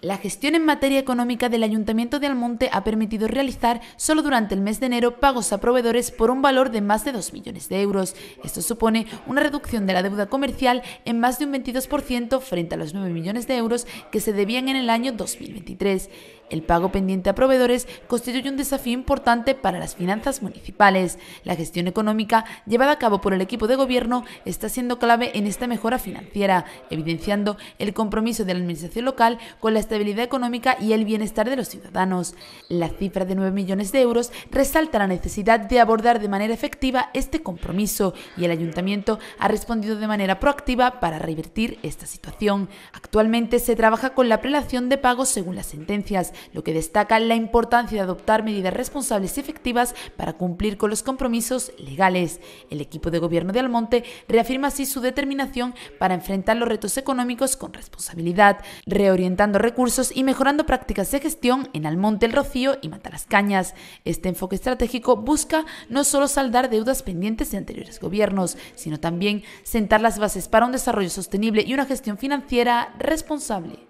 La gestión en materia económica del Ayuntamiento de Almonte ha permitido realizar solo durante el mes de enero pagos a proveedores por un valor de más de 2 millones de euros. Esto supone una reducción de la deuda comercial en más de un 22% frente a los 9 millones de euros que se debían en el año 2023. El pago pendiente a proveedores constituye un desafío importante para las finanzas municipales. La gestión económica llevada a cabo por el equipo de gobierno está siendo clave en esta mejora financiera, evidenciando el compromiso de la administración local con la estabilidad económica y el bienestar de los ciudadanos. La cifra de 9 millones de euros resalta la necesidad de abordar de manera efectiva este compromiso y el ayuntamiento ha respondido de manera proactiva para revertir esta situación. Actualmente se trabaja con la prelación de pagos según las sentencias lo que destaca la importancia de adoptar medidas responsables y efectivas para cumplir con los compromisos legales. El equipo de gobierno de Almonte reafirma así su determinación para enfrentar los retos económicos con responsabilidad, reorientando recursos y mejorando prácticas de gestión en Almonte, El Rocío y Matalascañas. Este enfoque estratégico busca no solo saldar deudas pendientes de anteriores gobiernos, sino también sentar las bases para un desarrollo sostenible y una gestión financiera responsable.